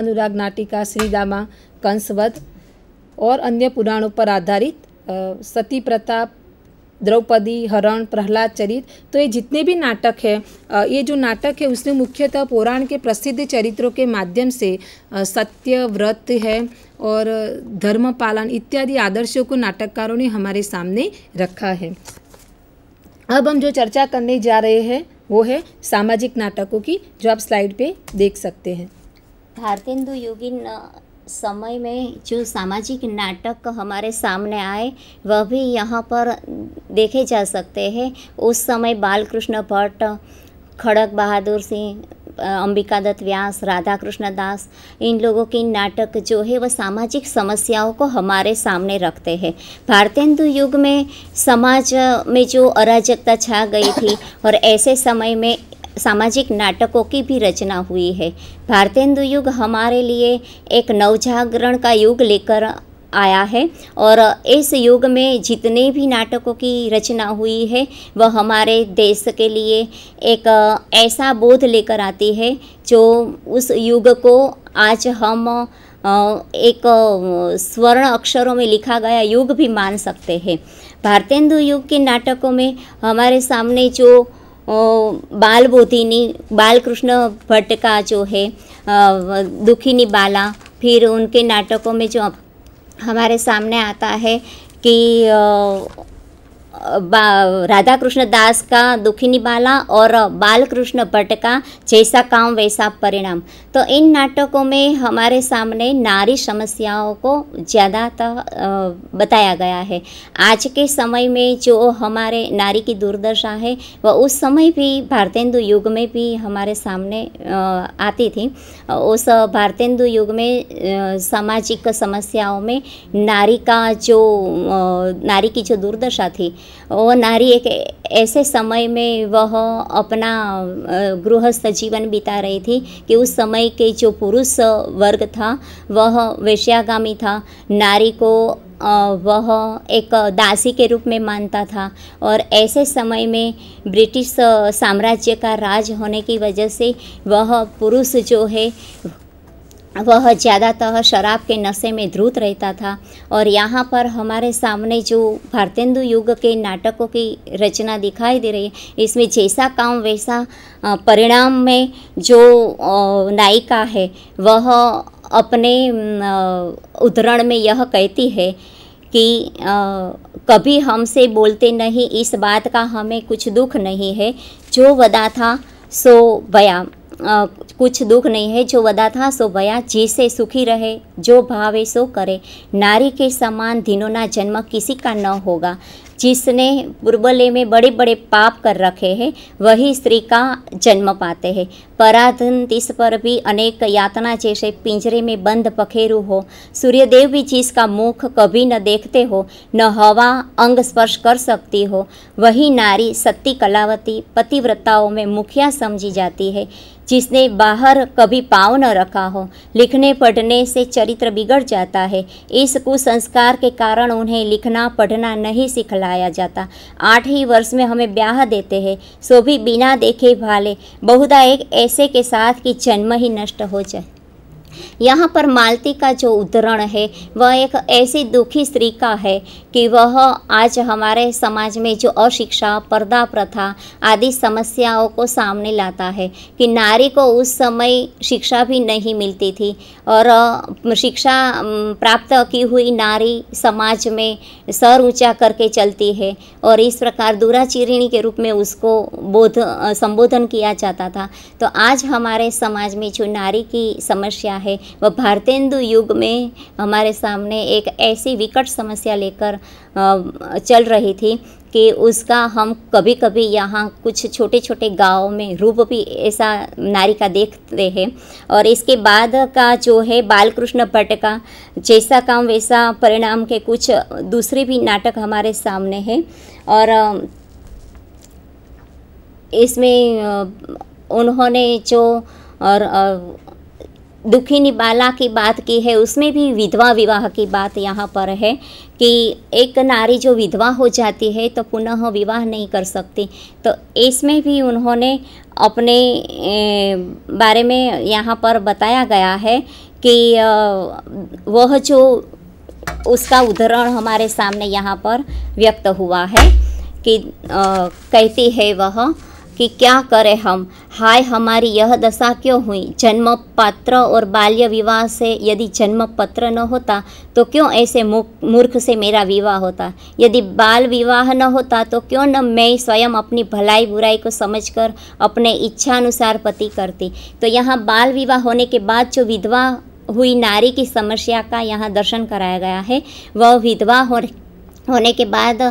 अनुराग नाटिका श्रीदामा कंसवध और अन्य पुराणों पर आधारित सती प्रताप द्रौपदी हरण प्रहलाद चरित तो ये जितने भी नाटक है ये जो नाटक है उसमें मुख्यतः पुराण के प्रसिद्ध चरित्रों के माध्यम से सत्य व्रत है और धर्म पालन इत्यादि आदर्शों को नाटककारों ने हमारे सामने रखा है अब हम जो चर्चा करने जा रहे हैं वो है सामाजिक नाटकों की जो आप स्लाइड पे देख सकते हैं भारतेंदु युगीन समय में जो सामाजिक नाटक हमारे सामने आए वह भी यहाँ पर देखे जा सकते हैं उस समय बालकृष्ण भट्ट खड़क बहादुर सिंह अंबिका दत्त व्यास राधा कृष्ण दास इन लोगों के नाटक जो है वह सामाजिक समस्याओं को हमारे सामने रखते हैं भारतेंदु युग में समाज में जो अराजकता छा गई थी और ऐसे समय में सामाजिक नाटकों की भी रचना हुई है भारतेंदु युग हमारे लिए एक नवजागरण का युग लेकर आया है और इस युग में जितने भी नाटकों की रचना हुई है वह हमारे देश के लिए एक ऐसा बोध लेकर आती है जो उस युग को आज हम एक स्वर्ण अक्षरों में लिखा गया युग भी मान सकते हैं भारतेंदु युग के नाटकों में हमारे सामने जो बाल बोधिनी बालकृष्ण भट्ट का जो है दुखिनी बाला फिर उनके नाटकों में जो हमारे सामने आता है कि राधा कृष्ण दास का दुखिनी बाला और बाल कृष्ण भट्ट का जैसा काम वैसा परिणाम तो इन नाटकों में हमारे सामने नारी समस्याओं को ज़्यादातर बताया गया है आज के समय में जो हमारे नारी की दुर्दशा है वह उस समय भी भारतेंदु युग में भी हमारे सामने आती थी उस भारतेंदु युग में सामाजिक समस्याओं में नारी का जो नारी की जो दुर्दशा थी वो नारी एक ऐसे समय में वह अपना गृहस्थ जीवन बिता रही थी कि उस समय के जो पुरुष वर्ग था वह वैश्यागामी था नारी को वह एक दासी के रूप में मानता था और ऐसे समय में ब्रिटिश साम्राज्य का राज होने की वजह से वह पुरुष जो है वह ज़्यादातर शराब के नशे में ध्रुत रहता था और यहाँ पर हमारे सामने जो भारतेंदु युग के नाटकों की रचना दिखाई दे रही है इसमें जैसा काम वैसा परिणाम में जो नायिका है वह अपने उदाहरण में यह कहती है कि कभी हमसे बोलते नहीं इस बात का हमें कुछ दुख नहीं है जो वदा था सो बयाम कुछ दुख नहीं है जो वदा था सो भया जिसे सुखी रहे जो भावे सो करे नारी के समान दिनों ना जन्म किसी का न होगा जिसने पूर्वले में बड़े बड़े पाप कर रखे हैं वही स्त्री का जन्म पाते हैं पराधन तिस पर भी अनेक यातना जैसे पिंजरे में बंद पखेरु हो सूर्यदेव भी जिसका मुख कभी न देखते हो न हवा अंग स्पर्श कर सकती हो वही नारी सत्ती कलावती पतिव्रताओं में मुखिया समझी जाती है जिसने बाहर कभी पाँव न रखा हो लिखने पढ़ने से चरित्र बिगड़ जाता है इस कुसंस्कार के कारण उन्हें लिखना पढ़ना नहीं सिखलाया जाता आठ ही वर्ष में हमें ब्याह देते हैं सो भी बिना देखे भाले बहुधा एक ऐसे के साथ कि जन्म ही नष्ट हो जाए यहाँ पर मालती का जो उदाहरण है वह एक ऐसी दुखी स्त्री का है कि वह आज हमारे समाज में जो अशिक्षा पर्दा प्रथा आदि समस्याओं को सामने लाता है कि नारी को उस समय शिक्षा भी नहीं मिलती थी और शिक्षा प्राप्त की हुई नारी समाज में सर ऊंचा करके चलती है और इस प्रकार दुराचिरिणी के रूप में उसको बोध संबोधन किया जाता था तो आज हमारे समाज में जो नारी की समस्या है है वह भारतेंदु युग में हमारे सामने एक ऐसी विकट समस्या लेकर चल रही थी कि उसका हम कभी कभी यहाँ कुछ छोटे छोटे गाँव में रूप भी ऐसा नारी का देखते हैं और इसके बाद का जो है बालकृष्ण भट्ट का जैसा काम वैसा परिणाम के कुछ दूसरे भी नाटक हमारे सामने हैं और इसमें उन्होंने जो और दुखी निबाला की बात की है उसमें भी विधवा विवाह की बात यहाँ पर है कि एक नारी जो विधवा हो जाती है तो पुनः विवाह नहीं कर सकती तो इसमें भी उन्होंने अपने बारे में यहाँ पर बताया गया है कि वह जो उसका उदाहरण हमारे सामने यहाँ पर व्यक्त हुआ है कि कहती है वह कि क्या करें हम हाय हमारी यह दशा क्यों हुई जन्म पात्र और बाल्य विवाह से यदि जन्म पत्र न होता तो क्यों ऐसे मूर्ख से मेरा विवाह होता यदि बाल विवाह न होता तो क्यों न मैं स्वयं अपनी भलाई बुराई को समझकर अपने इच्छानुसार पति करती तो यहाँ बाल विवाह होने के बाद जो विधवा हुई नारी की समस्या का यहाँ दर्शन कराया गया है वह विधवा हो होने के बाद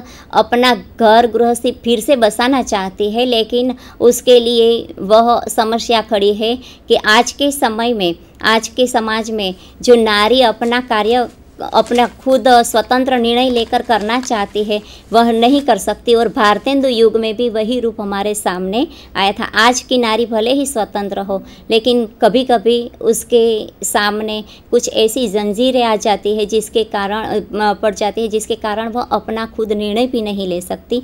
अपना घर गृहस्थी फिर से बसाना चाहती है लेकिन उसके लिए वह समस्या खड़ी है कि आज के समय में आज के समाज में जो नारी अपना कार्य अपना खुद स्वतंत्र निर्णय लेकर करना चाहती है वह नहीं कर सकती और भारतेंदु युग में भी वही रूप हमारे सामने आया था आज की नारी भले ही स्वतंत्र हो लेकिन कभी कभी उसके सामने कुछ ऐसी जंजीरें आ जाती है जिसके कारण पड़ जाती है जिसके कारण वह अपना खुद निर्णय भी नहीं ले सकती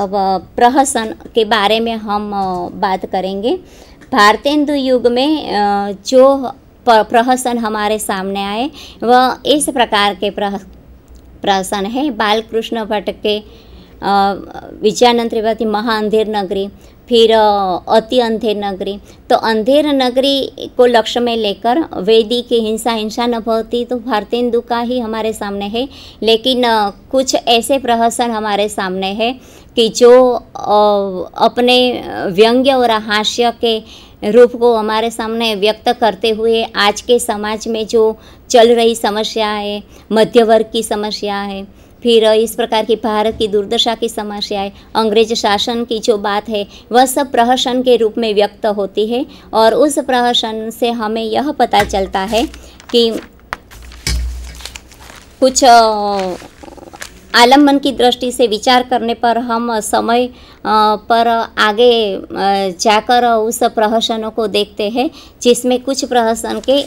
अब प्रहसन के बारे में हम बात करेंगे भारतेंदु युग में जो प्रहसन हमारे सामने आए वह इस प्रकार के प्रह प्रहसन है बालकृष्ण भट्ट के विजयानंद त्रिपाठी महाअंधेर नगरी फिर अति अंधेर नगरी तो अंधेर नगरी को लक्ष्य में लेकर वेदी की हिंसा हिंसा न भवती तो भारतेंदु का ही हमारे सामने है लेकिन कुछ ऐसे प्रहसन हमारे सामने है कि जो अपने व्यंग्य और हास्य के रूप को हमारे सामने व्यक्त करते हुए आज के समाज में जो चल रही समस्या है मध्य वर्ग की समस्या है फिर इस प्रकार की भारत की दुर्दशा की समस्या है अंग्रेज शासन की जो बात है वह सब प्रहसन के रूप में व्यक्त होती है और उस प्रहसन से हमें यह पता चलता है कि कुछ आलम्बन की दृष्टि से विचार करने पर हम समय पर आगे जाकर उस प्रहसनों को देखते हैं जिसमें कुछ प्रहसन के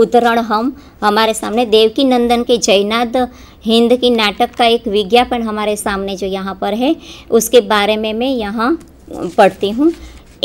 उदाहरण हम हमारे सामने देवकी नंदन के जयनाद हिंद की नाटक का एक विज्ञापन हमारे सामने जो यहाँ पर है उसके बारे में मैं यहाँ पढ़ती हूँ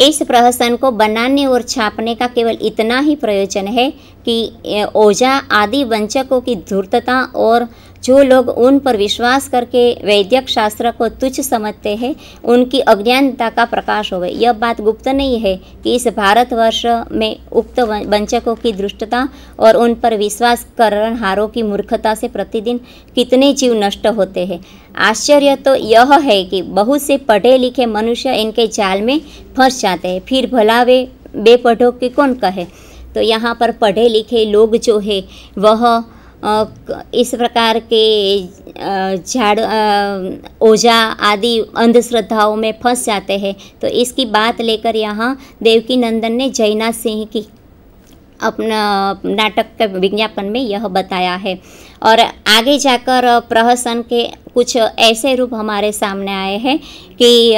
इस प्रहसन को बनाने और छापने का केवल इतना ही प्रयोजन है कि ओझा आदि वंचकों की धूर्तता और जो लोग उन पर विश्वास करके वैद्यक शास्त्र को तुच्छ समझते हैं उनकी अज्ञानता का प्रकाश हो गए यह बात गुप्त नहीं है कि इस भारतवर्ष में उक्त वंचकों की दृष्टता और उन पर विश्वास करहारों की मूर्खता से प्रतिदिन कितने जीव नष्ट होते हैं आश्चर्य तो यह है कि बहुत से पढ़े लिखे मनुष्य इनके जाल में फंस जाते हैं फिर भला वे बेपढ़ों के कौन कहे तो यहाँ पर पढ़े लिखे लोग जो है वह इस प्रकार के झाड़ ओझा आदि अंधश्रद्धाओं में फंस जाते हैं तो इसकी बात लेकर यहाँ देवकी नंदन ने जयनाथ सिंह की अपना नाटक के विज्ञापन में यह बताया है और आगे जाकर प्रहसन के कुछ ऐसे रूप हमारे सामने आए हैं कि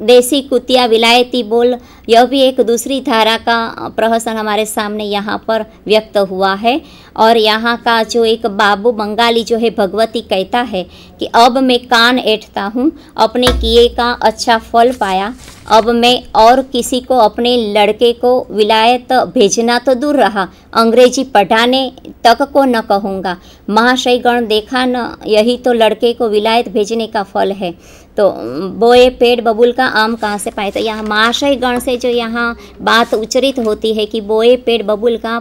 देसी कुतिया विलायती बोल यह भी एक दूसरी धारा का प्रहसन हमारे सामने यहाँ पर व्यक्त हुआ है और यहाँ का जो एक बाबू बंगाली जो है भगवती कहता है कि अब मैं कान ऐठता हूँ अपने किए का अच्छा फल पाया अब मैं और किसी को अपने लड़के को विलायत भेजना तो दूर रहा अंग्रेजी पढ़ाने तक को न कहूँगा महाशयगण देखा न यही तो लड़के को विलायत भेजने का फल है तो बोए पेड़ बबुल का आम कहाँ से पाए तो यहाँ महाशय गण से जो यहाँ बात उच्चरित होती है कि बोए पेड़ बबुल का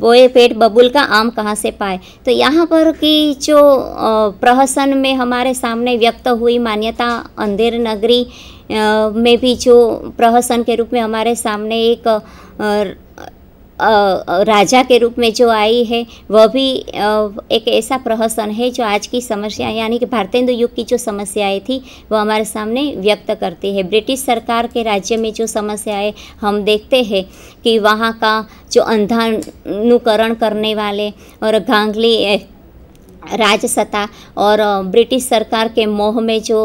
बोए पेड़ बबुल का आम कहाँ से पाए तो यहाँ पर कि जो प्रहसन में हमारे सामने व्यक्त हुई मान्यता अंधेर नगरी में भी जो प्रहसन के रूप में हमारे सामने एक राजा के रूप में जो आई है वह भी एक ऐसा प्रहसन है जो आज की समस्या यानी कि भारतेंदु युग की जो समस्याएं थी वह हमारे सामने व्यक्त करती है ब्रिटिश सरकार के राज्य में जो समस्याएं हम देखते हैं कि वहाँ का जो अंधानुकरण करने वाले और घांगली राज्य और ब्रिटिश सरकार के मोह में जो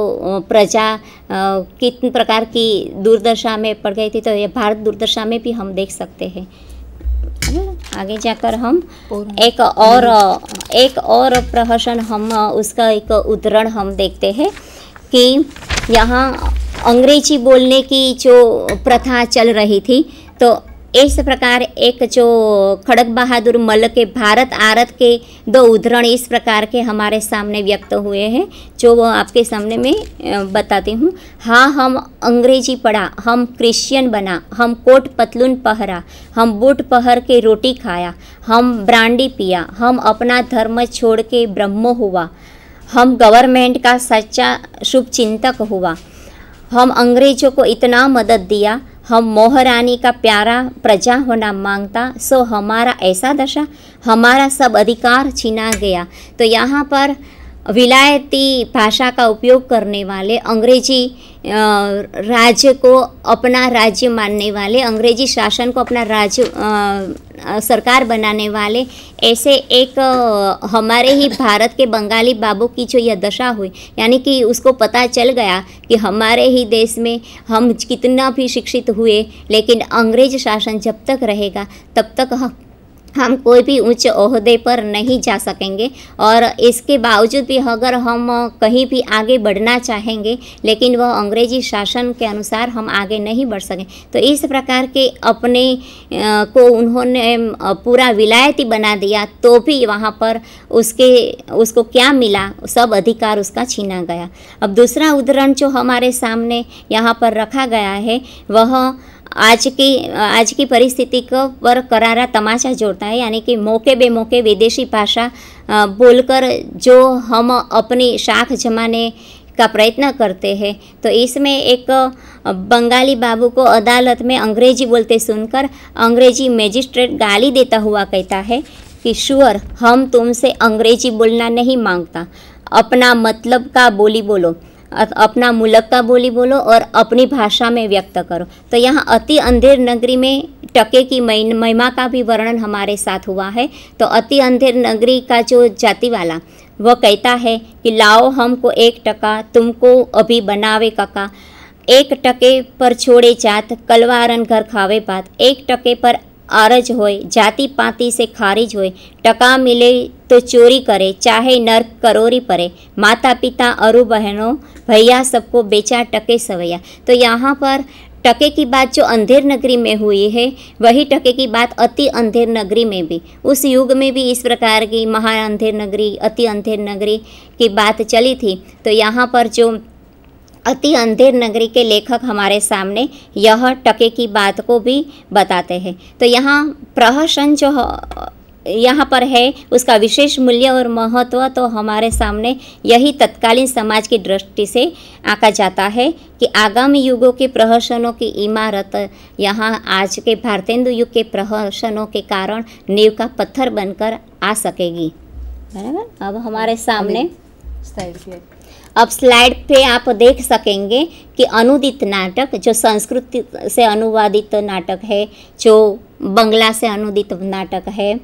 प्रजा कितने प्रकार की दुर्दशा में पड़ गई थी तो ये भारत दुर्दशा में भी हम देख सकते हैं आगे जाकर हम एक और हम्म। एक और प्रहसन हम उसका एक उदाहरण हम देखते हैं कि यहाँ अंग्रेजी बोलने की जो प्रथा चल रही थी तो इस प्रकार एक जो खड़ग बहादुर मल के भारत आरत के दो उदाहरण इस प्रकार के हमारे सामने व्यक्त हुए हैं जो वो आपके सामने मैं बताती हूँ हाँ हम अंग्रेजी पढ़ा हम क्रिश्चियन बना हम कोट पतलून पहरा हम बूट पहर के रोटी खाया हम ब्रांडी पिया हम अपना धर्म छोड़ के ब्रह्म हुआ हम गवर्नमेंट का सच्चा शुभ चिंतक हुआ हम अंग्रेजों को इतना मदद दिया हम मोहरानी का प्यारा प्रजा होना मांगता सो हमारा ऐसा दशा हमारा सब अधिकार छीना गया तो यहाँ पर विलायती भाषा का उपयोग करने वाले अंग्रेजी राज्य को अपना राज्य मानने वाले अंग्रेजी शासन को अपना राज्य सरकार बनाने वाले ऐसे एक हमारे ही भारत के बंगाली बाबू की जो यह दशा हुई यानी कि उसको पता चल गया कि हमारे ही देश में हम कितना भी शिक्षित हुए लेकिन अंग्रेज शासन जब तक रहेगा तब तक हम कोई भी ऊंचे अहदे पर नहीं जा सकेंगे और इसके बावजूद भी अगर हम कहीं भी आगे बढ़ना चाहेंगे लेकिन वह अंग्रेजी शासन के अनुसार हम आगे नहीं बढ़ सकें तो इस प्रकार के अपने को उन्होंने पूरा विलायती बना दिया तो भी वहाँ पर उसके उसको क्या मिला सब अधिकार उसका छीना गया अब दूसरा उदाहरण जो हमारे सामने यहाँ पर रखा गया है वह आज की आज की परिस्थिति पर करारा तमाशा जोड़ता है यानी कि मौके बे मौके विदेशी भाषा बोलकर जो हम अपनी शाख जमाने का प्रयत्न करते हैं तो इसमें एक बंगाली बाबू को अदालत में अंग्रेजी बोलते सुनकर अंग्रेजी मैजिस्ट्रेट गाली देता हुआ कहता है कि श्योर हम तुमसे अंग्रेजी बोलना नहीं मांगता अपना मतलब का बोली बोलो अपना मुल्क का बोली बोलो और अपनी भाषा में व्यक्त करो तो यहाँ अति अंधेर नगरी में टके की महिमा का भी वर्णन हमारे साथ हुआ है तो अति अंधेर नगरी का जो जाति वाला वह कहता है कि लाओ हमको एक टका तुमको अभी बनावे कका एक टके पर छोड़े जात कलवारन घर खावे बात एक टके पर अरज होए जाति पाति से खारिज હોય टका मिले तो चोरी करे चाहे નર્ક करोरी परे माता पिता अरु बहनों भैया सबको बेचा टके सवैया तो यहाँ पर टके की बात जो अंधेर नगरी में हुई है वही टके की बात अति अंधेर नगरी में भी उस युग में भी इस प्रकार की महा अंधेर नगरी अति अंधेर नगरी की बात चली थी तो यहाँ पर जो अति अंधेर नगरी के लेखक हमारे सामने यह टके की बात को भी बताते हैं तो यहाँ प्रहसन जो यहाँ पर है उसका विशेष मूल्य और महत्व तो हमारे सामने यही तत्कालीन समाज की दृष्टि से आका जाता है कि आगामी युगों के प्रहसनों की इमारत यहाँ आज के भारतेंदु युग के प्रहसनों के कारण नींव का पत्थर बनकर आ सकेगी बराबर अब हमारे सामने अब स्लाइड पे आप देख सकेंगे कि अनुदित नाटक जो संस्कृत से अनुवादित नाटक है जो बंगला से अनुदित नाटक है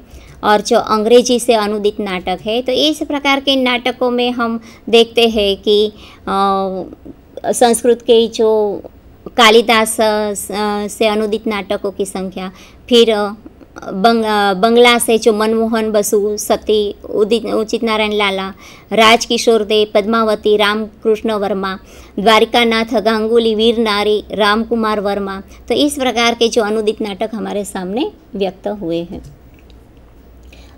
और जो अंग्रेजी से अनुदित नाटक है तो इस प्रकार के नाटकों में हम देखते हैं कि आ, संस्कृत के जो कालिदास से अनुदित नाटकों की संख्या फिर बंग, बंगला से जो मनमोहन बसु सती उदित उचित नारायण लाला राज किशोर दे पद्मावती रामकृष्ण वर्मा द्वारिकानाथ गांगुली वीर नारी रामकुमार वर्मा तो इस प्रकार के जो अनुदित नाटक हमारे सामने व्यक्त हुए हैं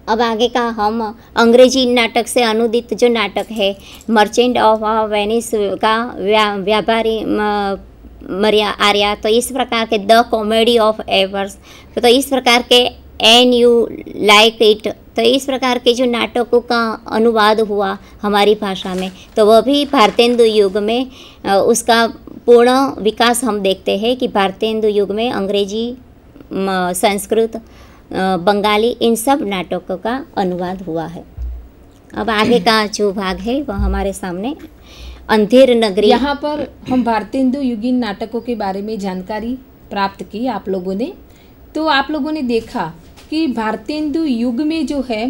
अब आगे का हम अंग्रेजी नाटक से अनुदित जो नाटक है मर्चेंट ऑफ वेनिस का व्या व्यापारी मरिया आर्या तो इस प्रकार के द कॉमेडी ऑफ एवर्स तो इस प्रकार के एन यू लाइक इट तो इस प्रकार के जो नाटकों का अनुवाद हुआ हमारी भाषा में तो वह भी भारतेंदु युग में उसका पूर्ण विकास हम देखते हैं कि भारतेंदु युग में अंग्रेजी संस्कृत बंगाली इन सब नाटकों का अनुवाद हुआ है अब आगे का जो भाग है वह हमारे सामने अंधेर नगरी यहाँ पर हम भारतेंदु युगीन नाटकों के बारे में जानकारी प्राप्त की आप लोगों ने तो आप लोगों ने देखा कि भारतेंदु युग में जो है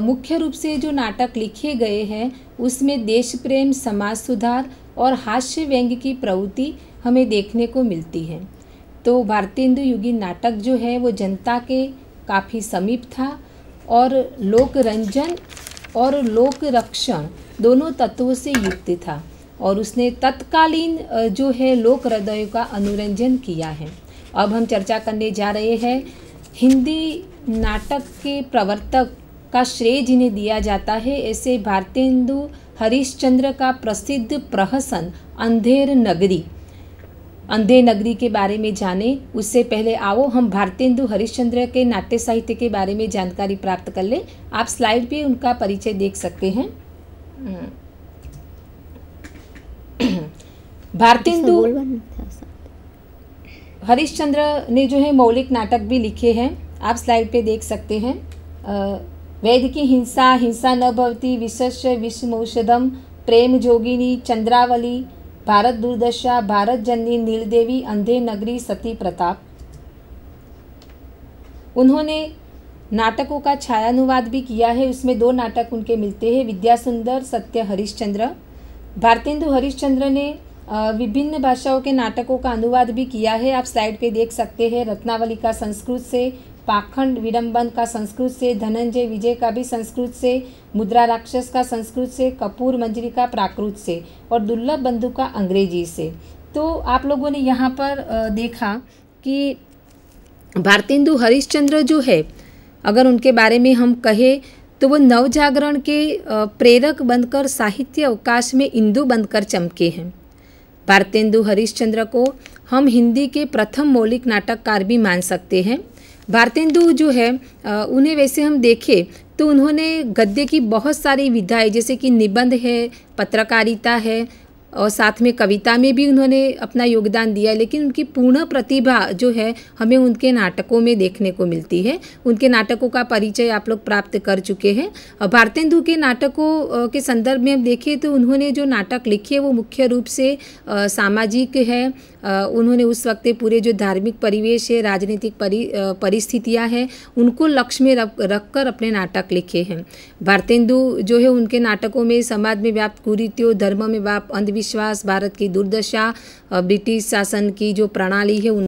मुख्य रूप से जो नाटक लिखे गए हैं उसमें देश प्रेम समाज सुधार और हास्य व्यंग की प्रवृत्ति हमें देखने को मिलती है तो भारतेंदु युगी नाटक जो है वो जनता के काफ़ी समीप था और लोक रंजन और लोक रक्षण दोनों तत्वों से युक्त था और उसने तत्कालीन जो है लोक हृदयों का अनुरंजन किया है अब हम चर्चा करने जा रहे हैं हिंदी नाटक के प्रवर्तक का श्रेय जिन्हें दिया जाता है ऐसे भारतेंदु हरिश्चंद्र का प्रसिद्ध प्रहसन अंधेर नगरी अंधेर नगरी के बारे में जाने उससे पहले आओ हम भारतेंदु हरिश्चंद्र के नाट्य साहित्य के बारे में जानकारी प्राप्त कर लें आप स्लाइड पे उनका परिचय देख सकते हैं हम्म। भारतेंदु हरिश्चंद्र ने जो है मौलिक नाटक भी लिखे हैं आप स्लाइड पे देख सकते हैं वैद्य की हिंसा हिंसा न भवती विशस् विषमौषधम प्रेम जोगिनी चंद्रावली भारत दुर्दशा भारत जननी नीलदेवी अंधे नगरी सती प्रताप उन्होंने नाटकों का छायानुवाद भी किया है उसमें दो नाटक उनके मिलते हैं विद्यासुंदर सत्य हरिश्चंद्र भारतेंदु हरिश्चंद्र ने विभिन्न भाषाओं के नाटकों का अनुवाद भी किया है आप स्लाइड पे देख सकते हैं रत्नावली का संस्कृत से पाखंड विडम्बन का संस्कृत से धनंजय विजय का भी संस्कृत से मुद्रा राक्षस का संस्कृत से कपूर मंजरी का प्राकृत से और दुर्लभ बंधु का अंग्रेजी से तो आप लोगों ने यहाँ पर देखा कि भारतेंदु हरिश्चंद्र जो है अगर उनके बारे में हम कहें तो वो नव जागरण के प्रेरक बनकर साहित्य अवकाश में इंदु बनकर चमके हैं भारतेंदु हरिश्चंद्र को हम हिंदी के प्रथम मौलिक नाटककार भी मान सकते हैं भारतेंदु जो है उन्हें वैसे हम देखें तो उन्होंने गद्य की बहुत सारी विधाएं जैसे कि निबंध है पत्रकारिता है और साथ में कविता में भी उन्होंने अपना योगदान दिया लेकिन उनकी पूर्ण प्रतिभा जो है हमें उनके नाटकों में देखने को मिलती है उनके नाटकों का परिचय आप लोग प्राप्त कर चुके हैं भारतेंदु के नाटकों के संदर्भ में हम देखें तो उन्होंने जो नाटक लिखे वो मुख्य रूप से सामाजिक है उन्होंने उस वक्त पूरे जो धार्मिक परिवेश है राजनीतिक परि परिस्थितियाँ हैं उनको लक्ष्य में रख रख कर अपने नाटक लिखे हैं भारतेंदु जो है उनके नाटकों में समाज में व्याप्त कुरीतियों धर्म में व्याप्त अंधविश्वास भारत की दुर्दशा ब्रिटिश शासन की जो प्रणाली है उन